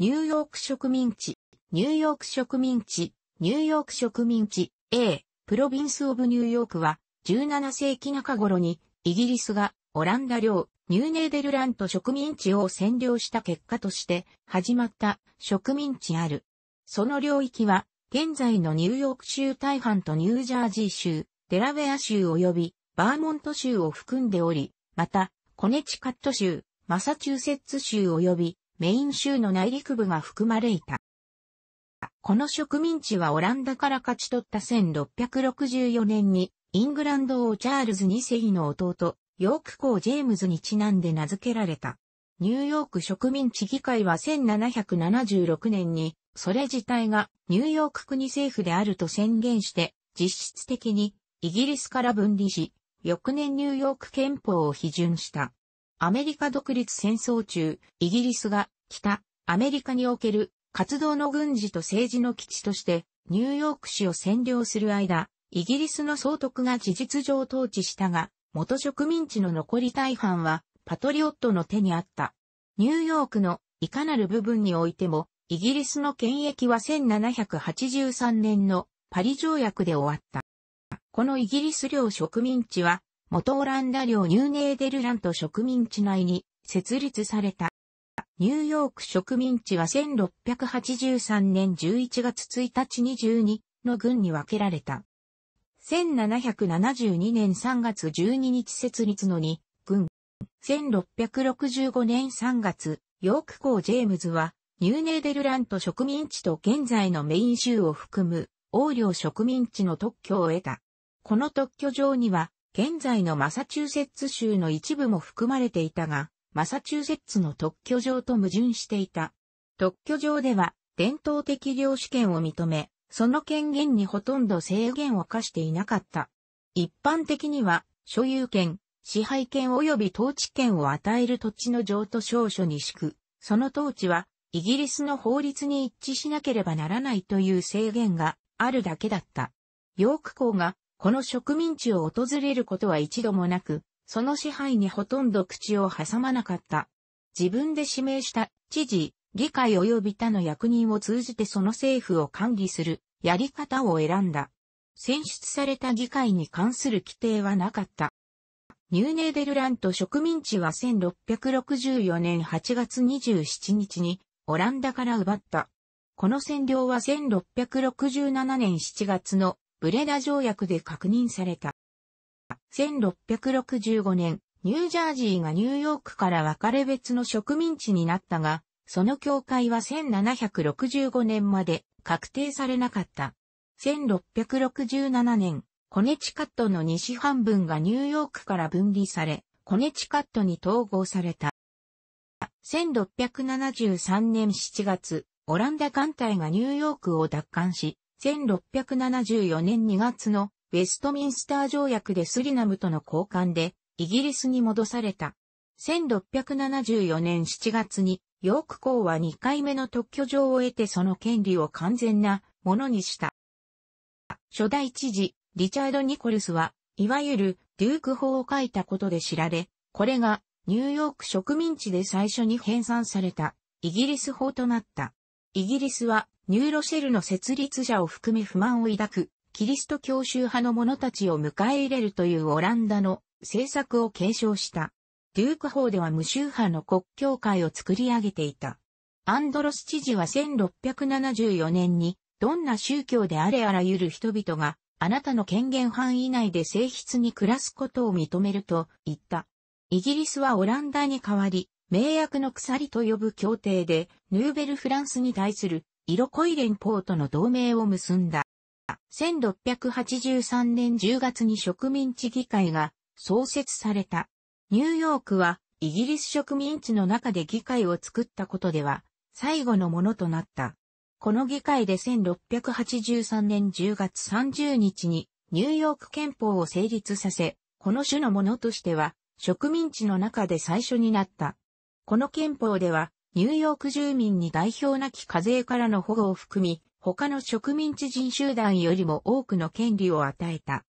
ニューヨーク植民地、ニューヨーク植民地、ニューヨーク植民地 A、プロビンス・オブ・ニューヨークは、17世紀中頃に、イギリスがオランダ領、ニューネーデルラント植民地を占領した結果として、始まった植民地ある。その領域は、現在のニューヨーク州大半とニュージャージー州、デラウェア州及びバーモント州を含んでおり、また、コネチカット州、マサチューセッツ州及びメイン州の内陸部が含まれいた。この植民地はオランダから勝ち取った1664年に、イングランド王チャールズ2世の弟、ヨーク公ジェームズにちなんで名付けられた。ニューヨーク植民地議会は1776年に、それ自体がニューヨーク国政府であると宣言して、実質的にイギリスから分離し、翌年ニューヨーク憲法を批准した。アメリカ独立戦争中、イギリスが北アメリカにおける活動の軍事と政治の基地としてニューヨーク市を占領する間、イギリスの総督が事実上統治したが、元植民地の残り大半はパトリオットの手にあった。ニューヨークのいかなる部分においても、イギリスの権益は1783年のパリ条約で終わった。このイギリス領植民地は元オランダ領ニューネーデルラント植民地内に設立された。ニューヨーク植民地は1683年11月1日に12の軍に分けられた。1772年3月12日設立の2軍。1665年3月、ヨーク港ジェームズはニューネーデルラント植民地と現在のメイン州を含む、王領植民地の特許を得た。この特許上には、現在のマサチューセッツ州の一部も含まれていたが、マサチューセッツの特許上と矛盾していた。特許上では伝統的領主権を認め、その権限にほとんど制限を課していなかった。一般的には、所有権、支配権及び統治権を与える土地の譲渡証書に敷く、その統治は、イギリスの法律に一致しなければならないという制限があるだけだった。ヨーク港がこの植民地を訪れることは一度もなく、その支配にほとんど口を挟まなかった。自分で指名した知事、議会及び他の役人を通じてその政府を管理するやり方を選んだ。選出された議会に関する規定はなかった。ニューネーデルラント植民地は1664年8月27日にオランダから奪った。この占領は1667年7月のブレダ条約で確認された。1665年、ニュージャージーがニューヨークから別れ別の植民地になったが、その境界は1765年まで確定されなかった。1667年、コネチカットの西半分がニューヨークから分離され、コネチカットに統合された。1673年7月、オランダ艦隊がニューヨークを奪還し、1674年2月のウェストミンスター条約でスリナムとの交換でイギリスに戻された。1674年7月にヨーク公は2回目の特許状を得てその権利を完全なものにした。初代知事、リチャード・ニコルスは、いわゆるデューク法を書いたことで知られ、これがニューヨーク植民地で最初に編纂されたイギリス法となった。イギリスはニューロシェルの設立者を含め不満を抱く、キリスト教宗派の者たちを迎え入れるというオランダの政策を継承した。デューク法では無宗派の国教会を作り上げていた。アンドロス知事は1674年に、どんな宗教であれあらゆる人々が、あなたの権限範囲内で性質に暮らすことを認めると言った。イギリスはオランダに代わり、名約の鎖と呼ぶ協定で、ヌーベルフランスに対する色恋連邦との同盟を結んだ。1683年10月に植民地議会が創設された。ニューヨークはイギリス植民地の中で議会を作ったことでは最後のものとなった。この議会で1683年10月30日にニューヨーク憲法を成立させ、この種のものとしては植民地の中で最初になった。この憲法ではニューヨーク住民に代表なき課税からの保護を含み、他の植民地人集団よりも多くの権利を与えた。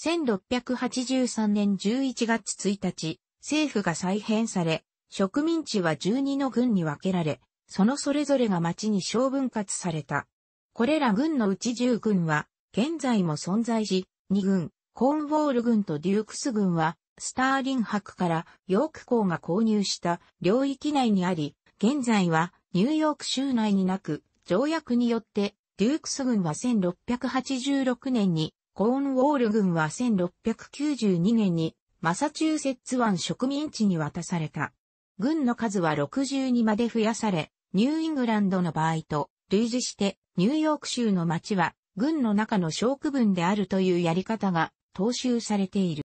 1683年11月1日、政府が再編され、植民地は12の軍に分けられ、そのそれぞれが町に小分割された。これら軍のうち10軍は、現在も存在し、2軍、コーンウォール軍とデュークス軍は、スターリン博からヨーク港が購入した領域内にあり、現在はニューヨーク州内になく、条約によって、デュークス軍は1686年に、コーンウォール軍は1692年に、マサチューセッツ湾植民地に渡された。軍の数は62まで増やされ、ニューイングランドの場合と類似して、ニューヨーク州の町は、軍の中の小区分であるというやり方が踏襲されている。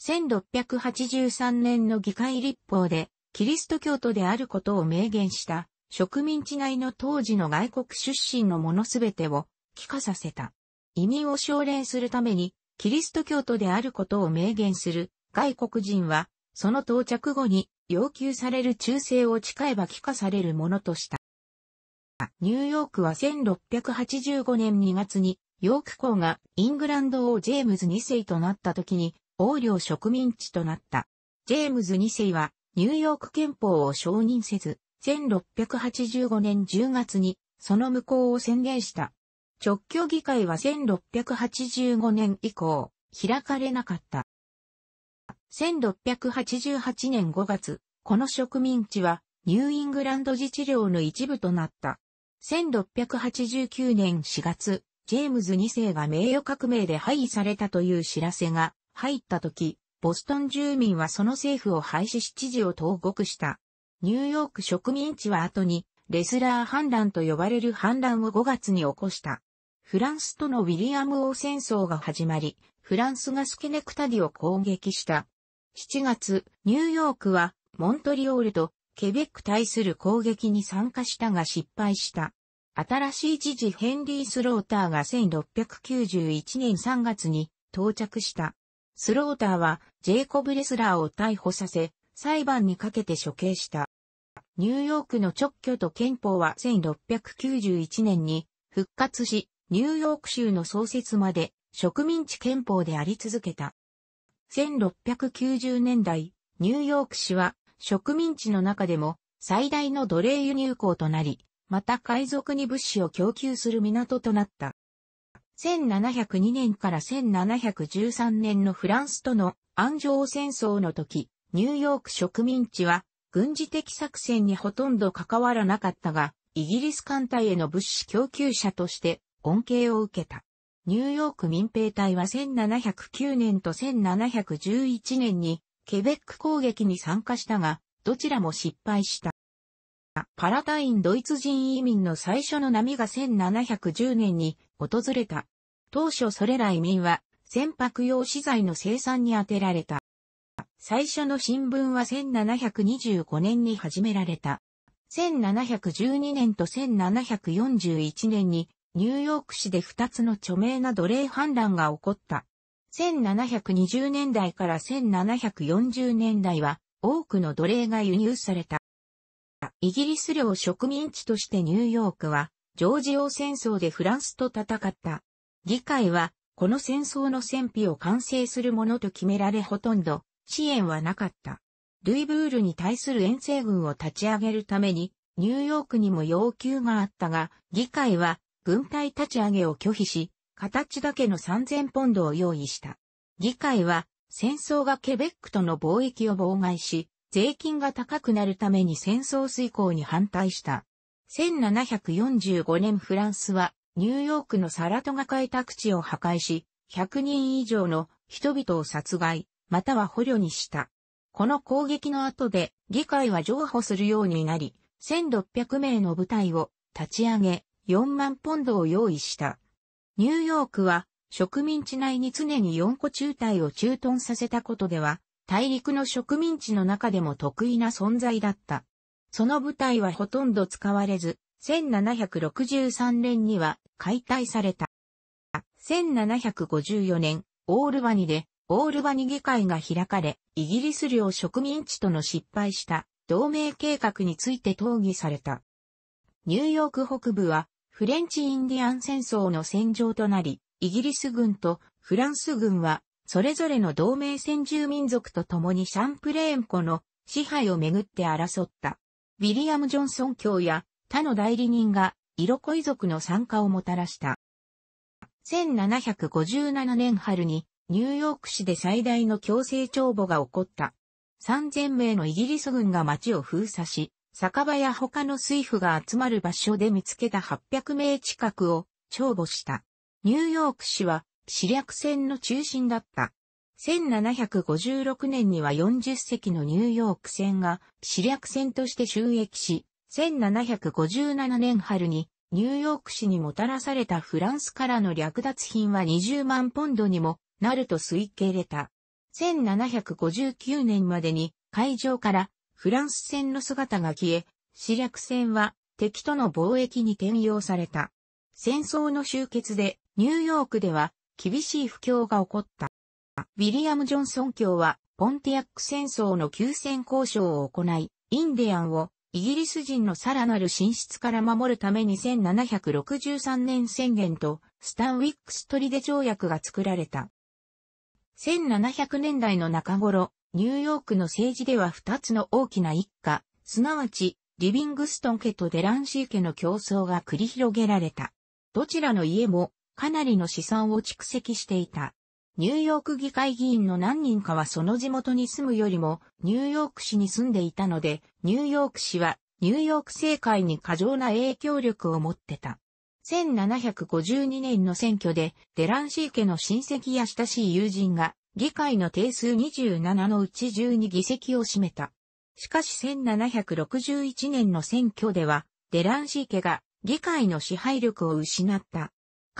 1683年の議会立法で、キリスト教徒であることを明言した植民地内の当時の外国出身の者すべてを帰化させた。移民を奨励するためにキリスト教徒であることを明言する外国人はその到着後に要求される忠誠を誓えば帰化されるものとした。ニューヨークは1685年2月にヨーク港がイングランド王ジェームズ2世となった時に王領植民地となった。ジェームズ2世はニューヨーク憲法を承認せず、1685年10月にその無効を宣言した。直教議会は1685年以降、開かれなかった。1688年5月、この植民地はニューイングランド自治領の一部となった。1689年4月、ジェームズ2世が名誉革命で廃位されたという知らせが入った時、ボストン住民はその政府を廃止し知事を投獄した。ニューヨーク植民地は後に、レスラー反乱と呼ばれる反乱を5月に起こした。フランスとのウィリアム王戦争が始まり、フランスがスケネクタディを攻撃した。7月、ニューヨークは、モントリオールとケベック対する攻撃に参加したが失敗した。新しい知事ヘンリー・スローターが1691年3月に到着した。スローターはジェイコブ・レスラーを逮捕させ、裁判にかけて処刑した。ニューヨークの直居と憲法は1691年に復活し、ニューヨーク州の創設まで植民地憲法であり続けた。1690年代、ニューヨーク市は植民地の中でも最大の奴隷輸入港となり、また海賊に物資を供給する港となった。1702年から1713年のフランスとの安城戦争の時、ニューヨーク植民地は軍事的作戦にほとんど関わらなかったが、イギリス艦隊への物資供給者として恩恵を受けた。ニューヨーク民兵隊は1709年と1711年にケベック攻撃に参加したが、どちらも失敗した。がパラタインドイツ人移民の最初の波が1710年に訪れた。当初それら移民は船舶用資材の生産に充てられた。最初の新聞は1725年に始められた。1712年と1741年にニューヨーク市で2つの著名な奴隷反乱が起こった。1720年代から1740年代は多くの奴隷が輸入された。イギリス領植民地としてニューヨークは、ジョージ王戦争でフランスと戦った。議会は、この戦争の戦費を完成するものと決められほとんど支援はなかった。ルイブールに対する遠征軍を立ち上げるために、ニューヨークにも要求があったが、議会は軍隊立ち上げを拒否し、形だけの3000ポンドを用意した。議会は戦争がケベックとの貿易を妨害し、税金が高くなるために戦争遂行に反対した。1745年フランスはニューヨークのサラトガ開拓地を破壊し、100人以上の人々を殺害、または捕虜にした。この攻撃の後で議会は譲歩するようになり、1600名の部隊を立ち上げ、4万ポンドを用意した。ニューヨークは植民地内に常に4個中隊を駐屯させたことでは、大陸の植民地の中でも得意な存在だった。その部隊はほとんど使われず、1763年には解体された。1754年、オールバニで、オールバニ議会が開かれ、イギリス領植民地との失敗した同盟計画について討議された。ニューヨーク北部は、フレンチインディアン戦争の戦場となり、イギリス軍とフランス軍はそれぞれの同盟先住民族と共にシャンプレーン湖の支配をめぐって争った。ウィリアム・ジョンソン卿や他の代理人が色恋族の参加をもたらした。1757年春にニューヨーク市で最大の強制帳簿が起こった。3000名のイギリス軍が街を封鎖し、酒場や他の水夫が集まる場所で見つけた800名近くを帳簿した。ニューヨーク市は死略戦の中心だった。1756年には40隻のニューヨーク船が死略船として収益し、1757年春にニューヨーク市にもたらされたフランスからの略奪品は20万ポンドにもなると推計れた。1759年までに海上からフランス船の姿が消え、死略船は敵との貿易に転用された。戦争の終結でニューヨークでは厳しい不況が起こった。ウィリアム・ジョンソン卿は、ポンティアック戦争の休戦交渉を行い、インディアンをイギリス人のさらなる進出から守るために1763年宣言とスタンウィックストリデ条約が作られた。1700年代の中頃、ニューヨークの政治では2つの大きな一家、すなわちリビングストン家とデランシー家の競争が繰り広げられた。どちらの家もかなりの資産を蓄積していた。ニューヨーク議会議員の何人かはその地元に住むよりもニューヨーク市に住んでいたので、ニューヨーク市はニューヨーク政界に過剰な影響力を持ってた。1752年の選挙でデランシー家の親戚や親しい友人が議会の定数27のうち12議席を占めた。しかし1761年の選挙ではデランシー家が議会の支配力を失った。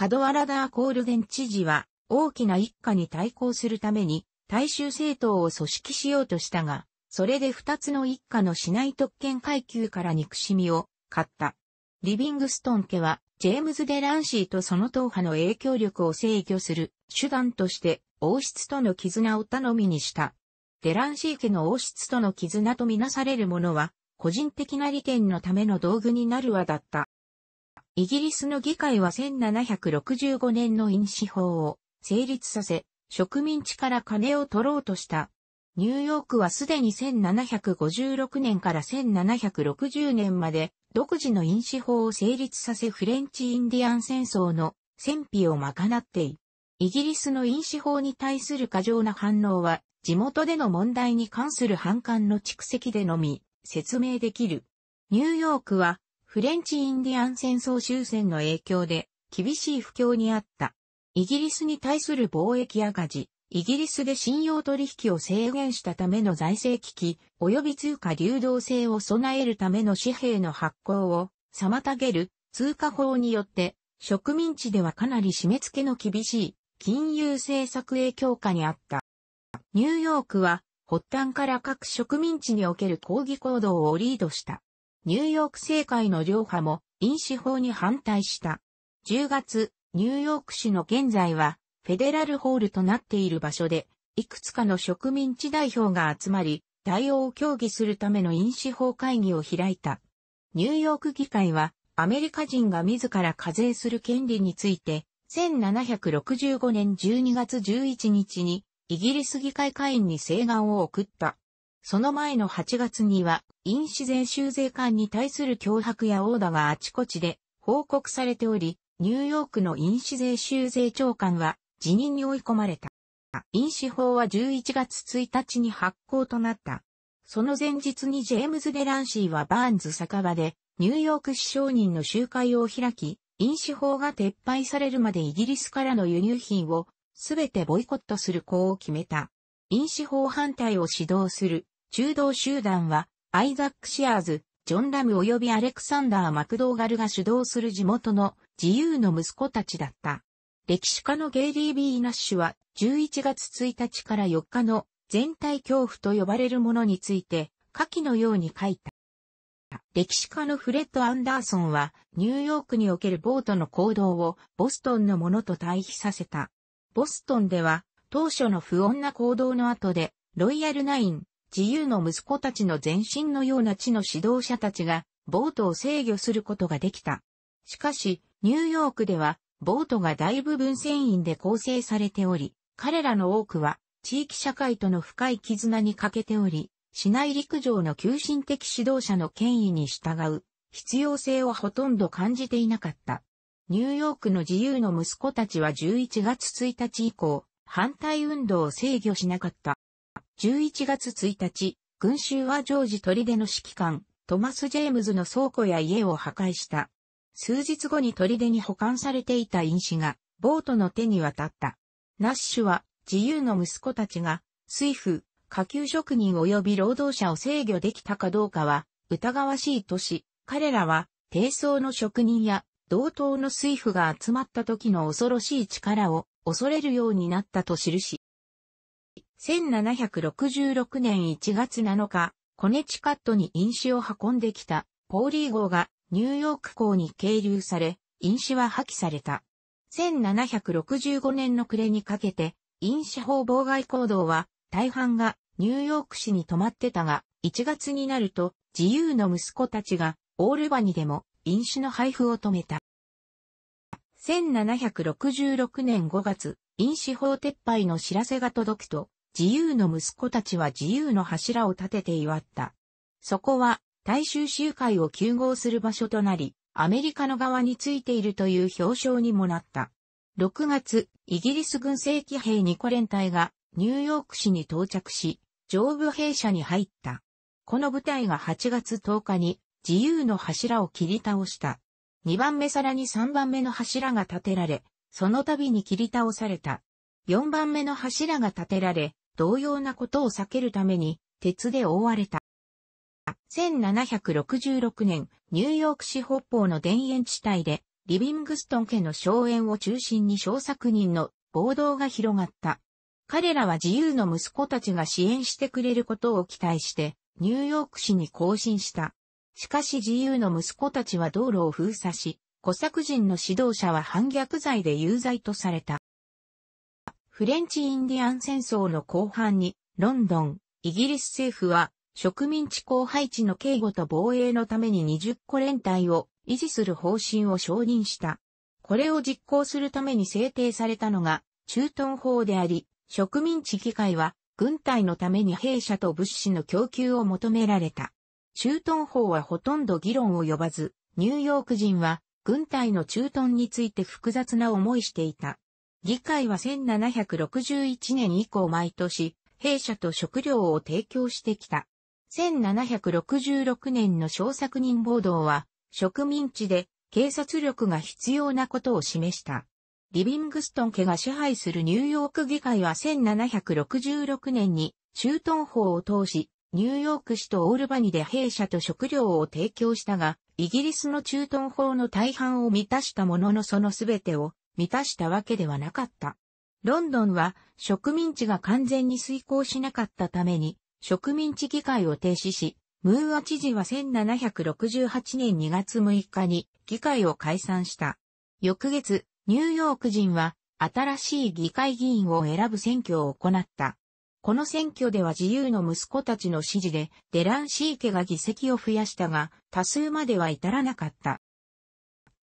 門原ダーコールデン知事は、大きな一家に対抗するために、大衆政党を組織しようとしたが、それで二つの一家の市内特権階級から憎しみを買った。リビングストン家は、ジェームズ・デ・ランシーとその党派の影響力を制御する手段として、王室との絆を頼みにした。デランシー家の王室との絆とみなされるものは、個人的な利権のための道具になるわだった。イギリスの議会は1765年の印紙法を成立させ、植民地から金を取ろうとした。ニューヨークはすでに1756年から1760年まで独自の印紙法を成立させフレンチ・インディアン戦争の戦費を賄ってい。イギリスの印紙法に対する過剰な反応は地元での問題に関する反感の蓄積でのみ説明できる。ニューヨークはフレンチインディアン戦争終戦の影響で厳しい不況にあった。イギリスに対する貿易赤字、イギリスで信用取引を制限したための財政危機、及び通貨流動性を備えるための紙幣の発行を妨げる通貨法によって、植民地ではかなり締め付けの厳しい金融政策影響下にあった。ニューヨークは発端から各植民地における抗議行動をリードした。ニューヨーク政界の両派も飲酒法に反対した。10月、ニューヨーク市の現在は、フェデラルホールとなっている場所で、いくつかの植民地代表が集まり、対応を協議するための飲酒法会議を開いた。ニューヨーク議会は、アメリカ人が自ら課税する権利について、1765年12月11日に、イギリス議会会員に請願を送った。その前の8月には、印紙税収税官に対する脅迫や殴打があちこちで報告されており、ニューヨークの印紙税収税長官は辞任に追い込まれた。印紙法は11月1日に発行となった。その前日にジェームズ・デランシーはバーンズ酒場でニューヨーク市商人の集会を開き、印紙法が撤廃されるまでイギリスからの輸入品をすべてボイコットする項を決めた。飲酒法反対を指導する中道集団はアイザック・シアーズ、ジョン・ラム及びアレクサンダー・マクドーガルが主導する地元の自由の息子たちだった。歴史家のゲイリー・ビー・ナッシュは11月1日から4日の全体恐怖と呼ばれるものについて下記のように書いた。歴史家のフレッド・アンダーソンはニューヨークにおけるボートの行動をボストンのものと対比させた。ボストンでは当初の不穏な行動の後でロイヤルナイン自由の息子たちの前身のような地の指導者たちが、ボートを制御することができた。しかし、ニューヨークでは、ボートが大部分船員で構成されており、彼らの多くは、地域社会との深い絆に欠けており、市内陸上の急進的指導者の権威に従う必要性をほとんど感じていなかった。ニューヨークの自由の息子たちは11月1日以降、反対運動を制御しなかった。11月1日、群衆はジョージ砦の指揮官、トマス・ジェームズの倉庫や家を破壊した。数日後に砦に保管されていた飲紙が、ボートの手に渡った。ナッシュは、自由の息子たちが、水夫、下級職人及び労働者を制御できたかどうかは、疑わしいとし、彼らは、低層の職人や、同等の水夫が集まった時の恐ろしい力を、恐れるようになったと記し、1766年1月7日、コネチカットに飲酒を運んできたポーリー号がニューヨーク港に係留され、飲酒は破棄された。1765年の暮れにかけて、飲酒法妨害行動は大半がニューヨーク市に泊まってたが、1月になると自由の息子たちがオールバニでも飲酒の配布を止めた。1766年5月、飲酒法撤廃の知らせが届くと、自由の息子たちは自由の柱を立てて祝った。そこは、大衆集会を休合する場所となり、アメリカの側についているという表彰にもなった。6月、イギリス軍正規兵ニコ連隊がニューヨーク市に到着し、上部兵舎に入った。この部隊が8月10日に自由の柱を切り倒した。2番目さらに3番目の柱が立てられ、その度に切り倒された。4番目の柱が立てられ、同様なことを避けるために、鉄で覆われた。1766年、ニューヨーク市北方の田園地帯で、リビングストン家の荘園を中心に小作人の暴動が広がった。彼らは自由の息子たちが支援してくれることを期待して、ニューヨーク市に行進した。しかし自由の息子たちは道路を封鎖し、小作人の指導者は反逆罪で有罪とされた。フレンチインディアン戦争の後半に、ロンドン、イギリス政府は、植民地荒廃地の警護と防衛のために20個連隊を維持する方針を承認した。これを実行するために制定されたのが、駐屯法であり、植民地議会は、軍隊のために兵舎と物資の供給を求められた。駐屯法はほとんど議論を呼ばず、ニューヨーク人は、軍隊の駐屯について複雑な思いしていた。議会は1761年以降毎年、弊社と食料を提供してきた。1766年の小作人暴動は、植民地で警察力が必要なことを示した。リビングストン家が支配するニューヨーク議会は1766年に中東法を通し、ニューヨーク市とオールバニで弊社と食料を提供したが、イギリスの中東法の大半を満たしたもののその全てを満たしたわけではなかった。ロンドンは植民地が完全に遂行しなかったために植民地議会を停止し、ムーア知事は1768年2月6日に議会を解散した。翌月、ニューヨーク人は新しい議会議員を選ぶ選挙を行った。この選挙では自由の息子たちの支持でデランシー家が議席を増やしたが多数までは至らなかった。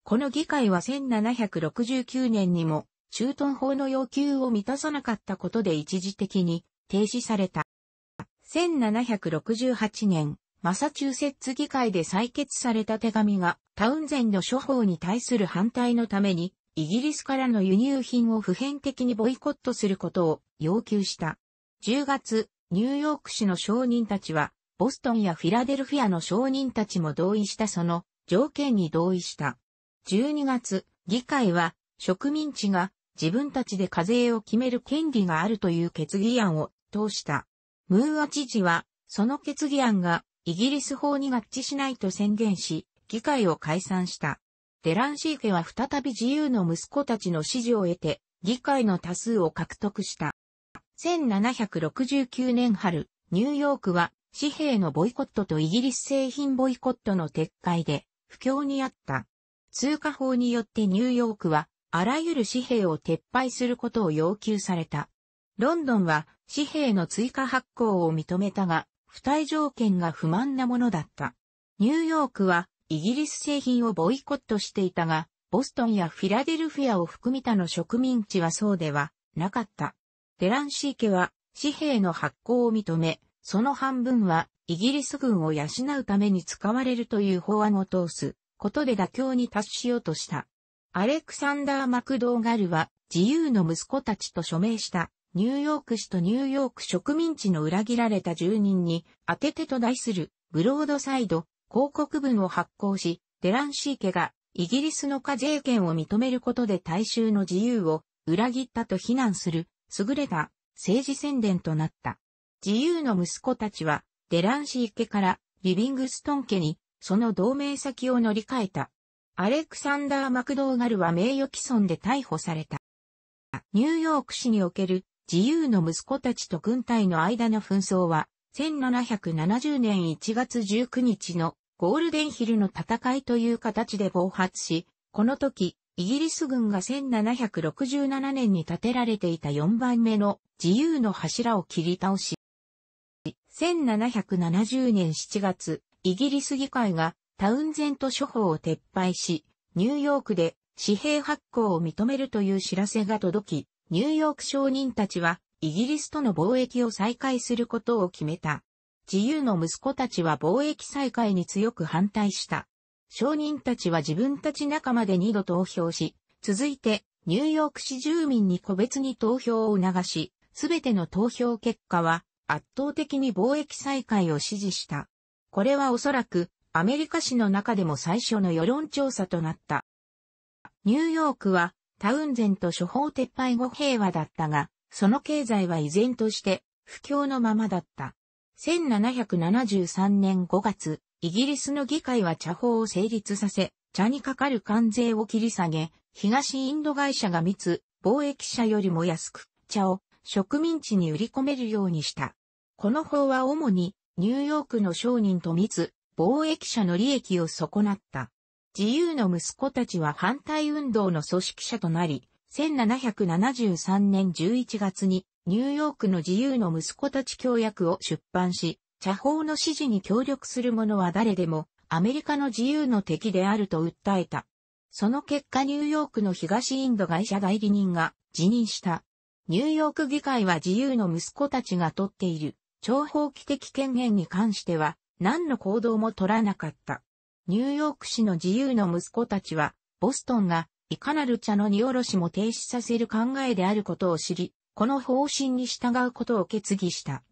この議会は1769年にも、駐屯法の要求を満たさなかったことで一時的に停止された。1768年、マサチューセッツ議会で採決された手紙が、タウンゼンの処方に対する反対のために、イギリスからの輸入品を普遍的にボイコットすることを要求した。10月、ニューヨーク市の商人たちは、ボストンやフィラデルフィアの商人たちも同意したその条件に同意した。12月、議会は植民地が自分たちで課税を決める権利があるという決議案を通した。ムーア知事は、その決議案がイギリス法に合致しないと宣言し、議会を解散した。デランシー家は再び自由の息子たちの支持を得て、議会の多数を獲得した。1769年春、ニューヨークは紙幣のボイコットとイギリス製品ボイコットの撤回で不況にあった。通貨法によってニューヨークは、あらゆる紙幣を撤廃することを要求された。ロンドンは紙幣の追加発行を認めたが、付帯条件が不満なものだった。ニューヨークはイギリス製品をボイコットしていたが、ボストンやフィラデルフィアを含めたの植民地はそうではなかった。デランシー家は紙幣の発行を認め、その半分はイギリス軍を養うために使われるという法案を通すことで妥協に達しようとした。アレクサンダー・マクドーガルは自由の息子たちと署名したニューヨーク市とニューヨーク植民地の裏切られた住人に当ててと題するブロードサイド広告文を発行し、デランシー家がイギリスの課税権を認めることで大衆の自由を裏切ったと非難する優れた政治宣伝となった。自由の息子たちはデランシー家からリビングストン家にその同盟先を乗り換えた。アレクサンダー・マクドーガルは名誉毀損で逮捕された。ニューヨーク市における自由の息子たちと軍隊の間の紛争は、1770年1月19日のゴールデンヒルの戦いという形で暴発し、この時、イギリス軍が1767年に建てられていた4番目の自由の柱を切り倒し、1770年7月、イギリス議会がタウンゼント処方を撤廃し、ニューヨークで紙幣発行を認めるという知らせが届き、ニューヨーク商人たちはイギリスとの貿易を再開することを決めた。自由の息子たちは貿易再開に強く反対した。商人たちは自分たち仲間で二度投票し、続いてニューヨーク市住民に個別に投票を促し、すべての投票結果は圧倒的に貿易再開を支持した。これはおそらくアメリカ史の中でも最初の世論調査となった。ニューヨークはタウンゼント処方撤廃後平和だったが、その経済は依然として不況のままだった。1773年5月、イギリスの議会は茶法を成立させ、茶にかかる関税を切り下げ、東インド会社が密、貿易者よりも安く、茶を植民地に売り込めるようにした。この法は主にニューヨークの商人と密、貿易者の利益を損なった。自由の息子たちは反対運動の組織者となり、1773年11月にニューヨークの自由の息子たち協約を出版し、茶法の支持に協力する者は誰でもアメリカの自由の敵であると訴えた。その結果ニューヨークの東インド会社代理人が辞任した。ニューヨーク議会は自由の息子たちが取っている長方規的権限に関しては何の行動も取らなかった。ニューヨーク市の自由の息子たちは、ボストンがいかなる茶の荷下ろしも停止させる考えであることを知り、この方針に従うことを決議した。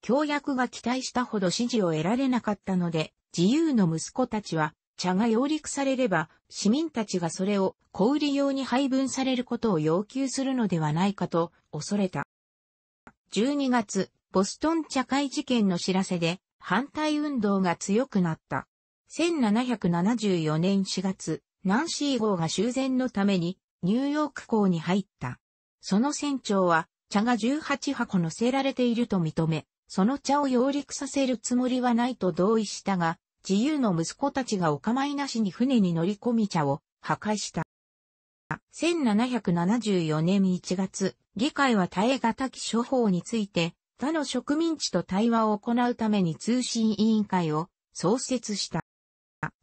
協約が期待したほど支持を得られなかったので、自由の息子たちは、茶が揚陸されれば、市民たちがそれを小売用に配分されることを要求するのではないかと恐れた。12月、ボストン茶会事件の知らせで反対運動が強くなった。1774年4月、ナンシー号が修繕のためにニューヨーク港に入った。その船長は茶が18箱乗せられていると認め、その茶を揚陸させるつもりはないと同意したが、自由の息子たちがお構いなしに船に乗り込み茶を破壊した。1774年1月、議会は耐え難き処方について、他の植民地と対話を行うために通信委員会を創設した。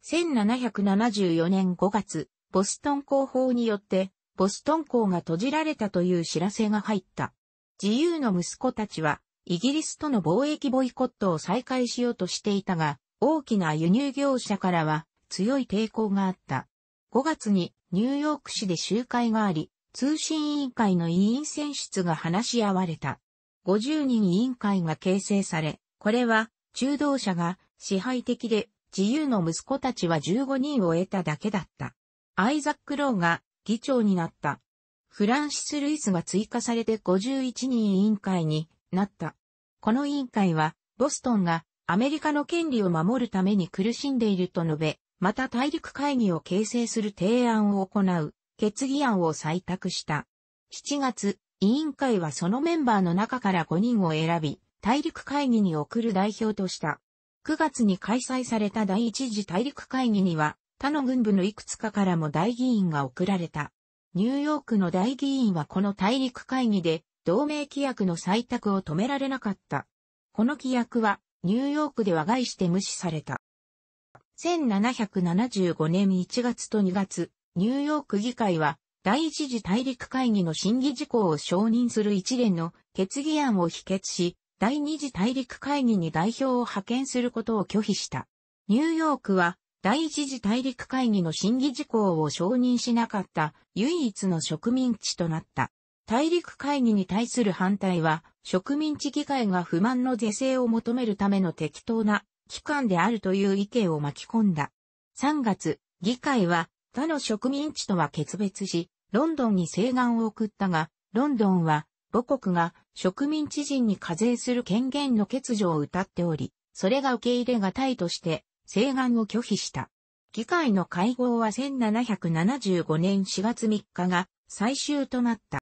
1774年5月、ボストン公法によって、ボストン港が閉じられたという知らせが入った。自由の息子たちは、イギリスとの貿易ボイコットを再開しようとしていたが、大きな輸入業者からは強い抵抗があった。5月にニューヨーク市で集会があり、通信委員会の委員選出が話し合われた。50人委員会が形成され、これは中道者が支配的で自由の息子たちは15人を得ただけだった。アイザック・ローが議長になった。フランシス・ルイスが追加されて51人委員会になった。この委員会は、ボストンがアメリカの権利を守るために苦しんでいると述べ、また大陸会議を形成する提案を行う決議案を採択した。7月、委員会はそのメンバーの中から5人を選び、大陸会議に送る代表とした。9月に開催された第一次大陸会議には、他の軍部のいくつかからも大議員が送られた。ニューヨークの大議員はこの大陸会議で同盟規約の採択を止められなかった。この規約はニューヨークでは外して無視された。1775年1月と2月、ニューヨーク議会は第一次大陸会議の審議事項を承認する一連の決議案を否決し、第二次大陸会議に代表を派遣することを拒否した。ニューヨークは、第一次大陸会議の審議事項を承認しなかった唯一の植民地となった。大陸会議に対する反対は、植民地議会が不満の是正を求めるための適当な機関であるという意見を巻き込んだ。3月、議会は他の植民地とは決別し、ロンドンに請願を送ったが、ロンドンは母国が植民地人に課税する権限の欠如を謳っており、それが受け入れがたいとして請願を拒否した。議会の会合は1775年4月3日が最終となった。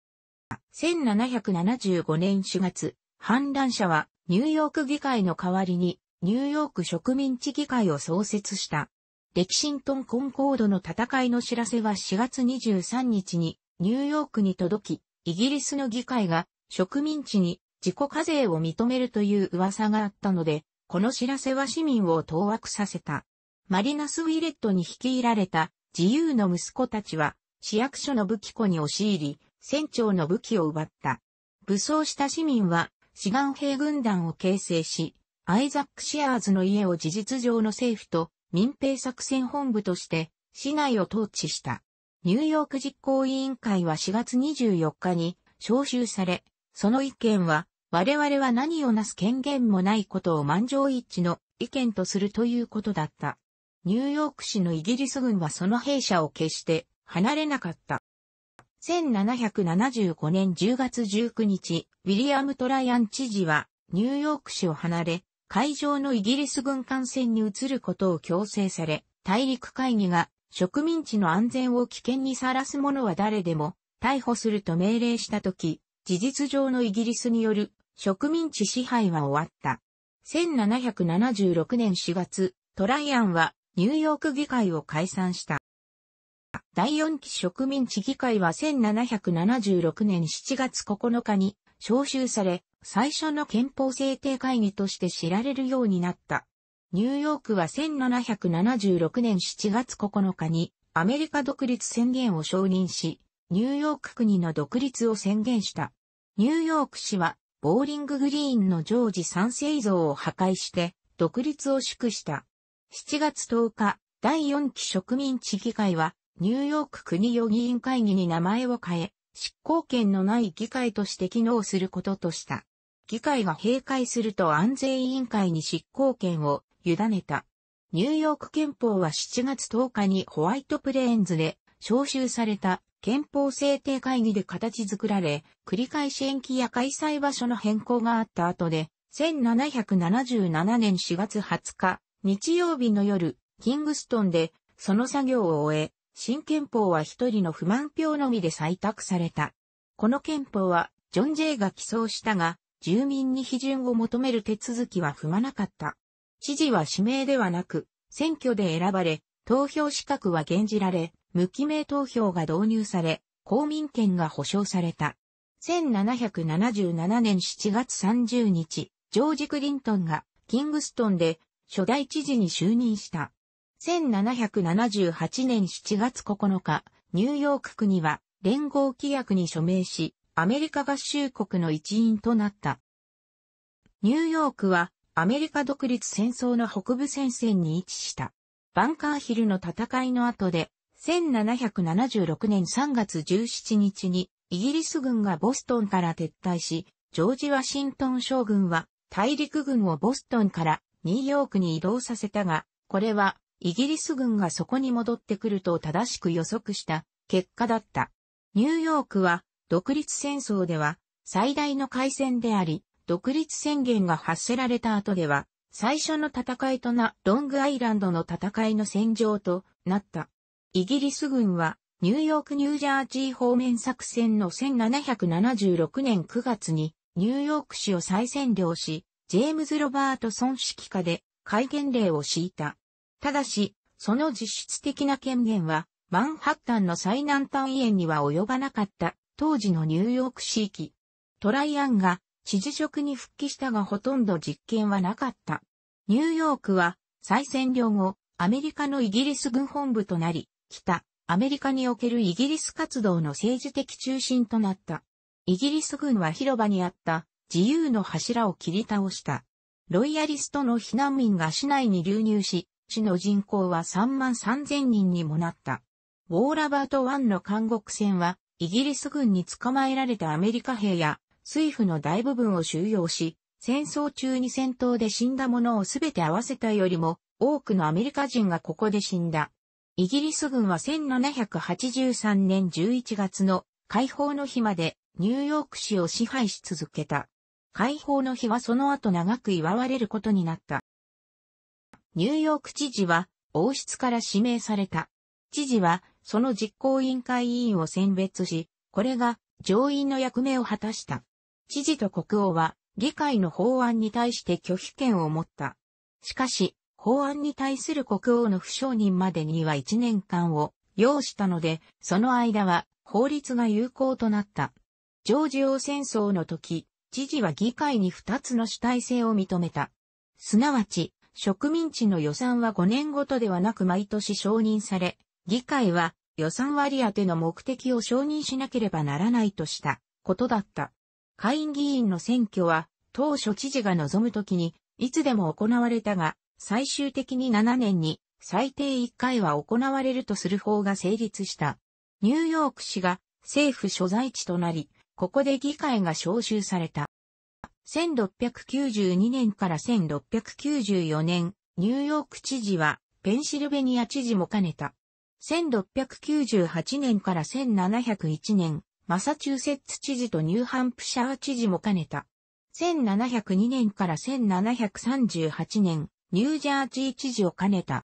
1775年4月、反乱者はニューヨーク議会の代わりにニューヨーク植民地議会を創設した。歴史ントンコンコードの戦いの知らせは4月23日にニューヨークに届き、イギリスの議会が植民地に自己課税を認めるという噂があったので、この知らせは市民を当惑させた。マリナス・ウィレットに率いられた自由の息子たちは市役所の武器庫に押し入り、船長の武器を奪った。武装した市民は志願兵軍団を形成し、アイザック・シアーズの家を事実上の政府と民兵作戦本部として市内を統治した。ニューヨーク実行委員会は4月24日に招集され、その意見は我々は何をなす権限もないことを満場一致の意見とするということだった。ニューヨーク市のイギリス軍はその兵舎を決して離れなかった。1775年10月19日、ウィリアム・トライアン知事はニューヨーク市を離れ、海上のイギリス軍艦船に移ることを強制され、大陸会議が植民地の安全を危険にさらす者は誰でも逮捕すると命令したとき、事実上のイギリスによる植民地支配は終わった。1776年4月、トライアンはニューヨーク議会を解散した。第4期植民地議会は1776年7月9日に招集され、最初の憲法制定会議として知られるようになった。ニューヨークは1776年7月9日にアメリカ独立宣言を承認し、ニューヨーク国の独立を宣言した。ニューヨーク市はボーリンググリーンのジョージ三世像を破壊して独立を祝した。7月10日、第4期植民地議会はニューヨーク国予議員会議に名前を変え、執行権のない議会として機能することとした。議会が閉会すると安全委員会に執行権を委ねた。ニューヨーク憲法は7月10日にホワイトプレーンズで招集された憲法制定会議で形作られ、繰り返し延期や開催場所の変更があった後で、1777年4月20日、日曜日の夜、キングストンで、その作業を終え、新憲法は一人の不満票のみで採択された。この憲法は、ジョン・ジェイが起草したが、住民に批准を求める手続きは踏まなかった。知事は指名ではなく、選挙で選ばれ、投票資格は減じられ、無記名投票が導入され、公民権が保障された。1777年7月30日、ジョージ・クリントンがキングストンで初代知事に就任した。1778年7月9日、ニューヨーク国は連合規約に署名し、アメリカ合衆国の一員となった。ニューヨークはアメリカ独立戦争の北部戦線に位置した。バンカーヒルの戦いの後で、1776年3月17日にイギリス軍がボストンから撤退し、ジョージ・ワシントン将軍は大陸軍をボストンからニューヨークに移動させたが、これはイギリス軍がそこに戻ってくると正しく予測した結果だった。ニューヨークは独立戦争では最大の海戦であり、独立宣言が発せられた後では最初の戦いとなロングアイランドの戦いの戦場となった。イギリス軍はニューヨーク・ニュージャージー方面作戦の1776年9月にニューヨーク市を再占領し、ジェームズ・ロバートソン指揮下で戒厳令を敷いた。ただし、その実質的な権限は、マンハッタンの最南端園には及ばなかった、当時のニューヨーク市域。トライアンが、知事職に復帰したがほとんど実験はなかった。ニューヨークは、再占領後、アメリカのイギリス軍本部となり、北、アメリカにおけるイギリス活動の政治的中心となった。イギリス軍は広場にあった自由の柱を切り倒した。ロイヤリストの避難民が市内に流入し、地の人口は3万3000人にもなった。ウォーラバート1の監獄船は、イギリス軍に捕まえられたアメリカ兵や、水夫の大部分を収容し、戦争中に戦闘で死んだ者をすべて合わせたよりも、多くのアメリカ人がここで死んだ。イギリス軍は1783年11月の解放の日までニューヨーク市を支配し続けた。解放の日はその後長く祝われることになった。ニューヨーク知事は王室から指名された。知事はその実行委員会委員を選別し、これが上院の役目を果たした。知事と国王は議会の法案に対して拒否権を持った。しかし、法案に対する国王の不承認までには1年間を要したので、その間は法律が有効となった。ジョージ王戦争の時、知事は議会に2つの主体性を認めた。すなわち、植民地の予算は5年ごとではなく毎年承認され、議会は予算割当の目的を承認しなければならないとしたことだった。下院議員の選挙は当初知事が望むときにいつでも行われたが、最終的に7年に最低1回は行われるとする法が成立した。ニューヨーク市が政府所在地となり、ここで議会が招集された。1692年から1694年、ニューヨーク知事は、ペンシルベニア知事も兼ねた。1698年から1701年、マサチューセッツ知事とニューハンプシャー知事も兼ねた。1702年から1738年、ニュージャージー知事を兼ねた。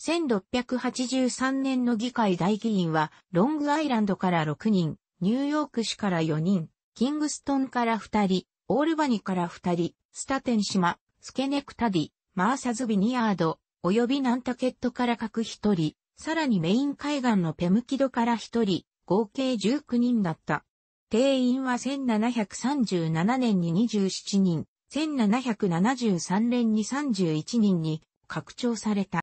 1683年の議会大議員は、ロングアイランドから6人、ニューヨーク市から4人、キングストンから2人、オールバニから2人、スタテン島、スケネクタディ、マーサズビニヤード、及びナンタケットから各1人、さらにメイン海岸のペムキドから1人、合計19人だった。定員は1737年に27人、1773年に31人に拡張された。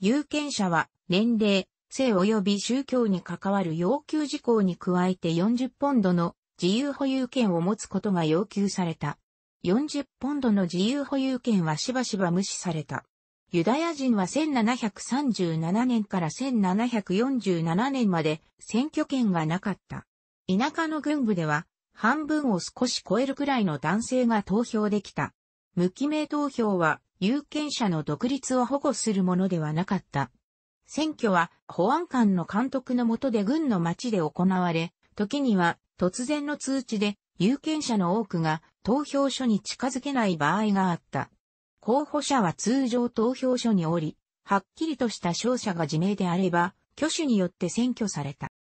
有権者は年齢、性及び宗教に関わる要求事項に加えて40ポンドの自由保有権を持つことが要求された。40ポンドの自由保有権はしばしば無視された。ユダヤ人は1737年から1747年まで選挙権がなかった。田舎の軍部では半分を少し超えるくらいの男性が投票できた。無記名投票は有権者の独立を保護するものではなかった。選挙は保安官の監督のもとで軍の町で行われ、時には突然の通知で有権者の多くが投票所に近づけない場合があった。候補者は通常投票所におり、はっきりとした勝者が自明であれば、挙手によって選挙された。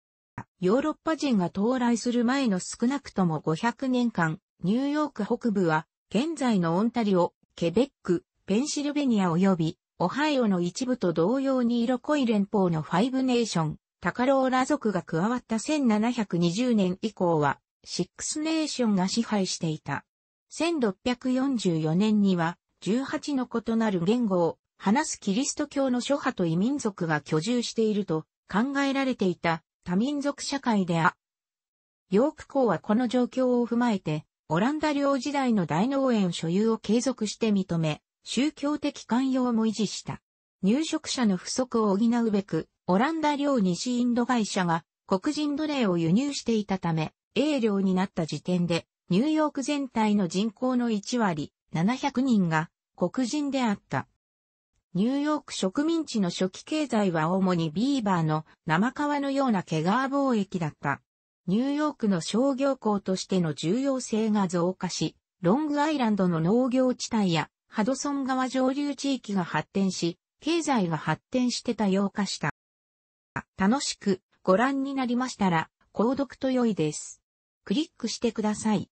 ヨーロッパ人が到来する前の少なくとも500年間、ニューヨーク北部は、現在のオンタリオ、ケベック、ペンシルベニア及び、オハイオの一部と同様に色濃い連邦のファイブネーション、タカローラ族が加わった1720年以降は、シックスネーションが支配していた。1644年には、18の異なる言語を話すキリスト教の諸派と異民族が居住していると考えられていた多民族社会であ。ヨーク公はこの状況を踏まえて、オランダ領時代の大農園所有を継続して認め、宗教的寛容も維持した。入植者の不足を補うべく、オランダ領西インド会社が黒人奴隷を輸入していたため、英領になった時点で、ニューヨーク全体の人口の1割、700人が黒人であった。ニューヨーク植民地の初期経済は主にビーバーの生川のような毛皮貿易だった。ニューヨークの商業港としての重要性が増加し、ロングアイランドの農業地帯やハドソン川上流地域が発展し、経済が発展して多様化した。楽しくご覧になりましたら、購読と良いです。クリックしてください。